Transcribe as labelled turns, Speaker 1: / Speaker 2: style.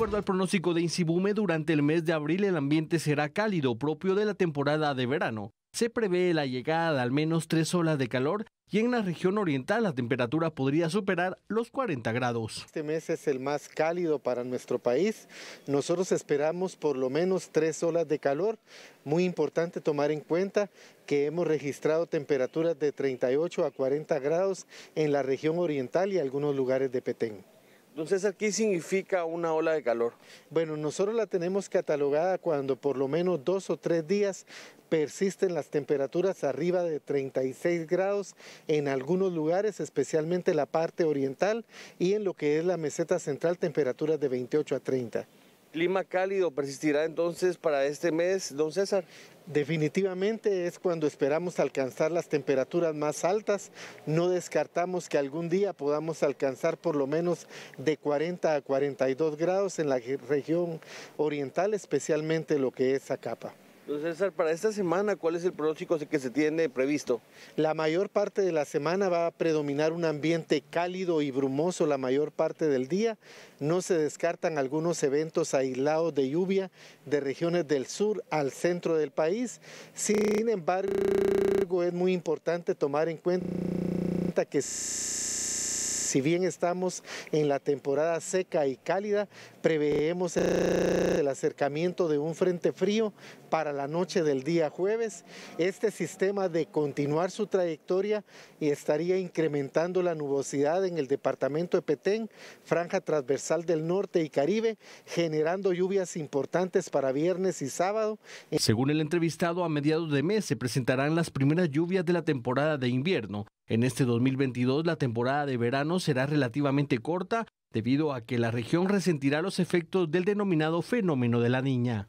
Speaker 1: acuerdo al pronóstico de Insibume, durante el mes de abril el ambiente será cálido, propio de la temporada de verano. Se prevé la llegada de al menos tres olas de calor y en la región oriental la temperatura podría superar los 40 grados. Este
Speaker 2: mes es el más cálido para nuestro país. Nosotros esperamos por lo menos tres olas de calor. Muy importante tomar en cuenta que hemos registrado temperaturas de 38 a 40 grados en la región oriental y algunos lugares de Petén.
Speaker 1: Don César, ¿qué significa una ola de calor?
Speaker 2: Bueno, nosotros la tenemos catalogada cuando por lo menos dos o tres días persisten las temperaturas arriba de 36 grados en algunos lugares, especialmente la parte oriental y en lo que es la meseta central, temperaturas de 28 a 30.
Speaker 1: ¿Clima cálido persistirá entonces para este mes, don César?
Speaker 2: Definitivamente es cuando esperamos alcanzar las temperaturas más altas. No descartamos que algún día podamos alcanzar por lo menos de 40 a 42 grados en la región oriental, especialmente lo que es Zacapa.
Speaker 1: Entonces, César, para esta semana, ¿cuál es el pronóstico que se tiene previsto?
Speaker 2: La mayor parte de la semana va a predominar un ambiente cálido y brumoso la mayor parte del día. No se descartan algunos eventos aislados de lluvia de regiones del sur al centro del país. Sin embargo, es muy importante tomar en cuenta que si bien estamos en la temporada seca y cálida, preveemos el acercamiento de un frente frío para la noche del día jueves. Este sistema de continuar su trayectoria y estaría incrementando la nubosidad en el departamento de Petén, franja transversal del norte y Caribe, generando lluvias importantes para viernes y sábado.
Speaker 1: Según el entrevistado, a mediados de mes se presentarán las primeras lluvias de la temporada de invierno en este 2022 la temporada de verano será relativamente corta debido a que la región resentirá los efectos del denominado fenómeno de la niña.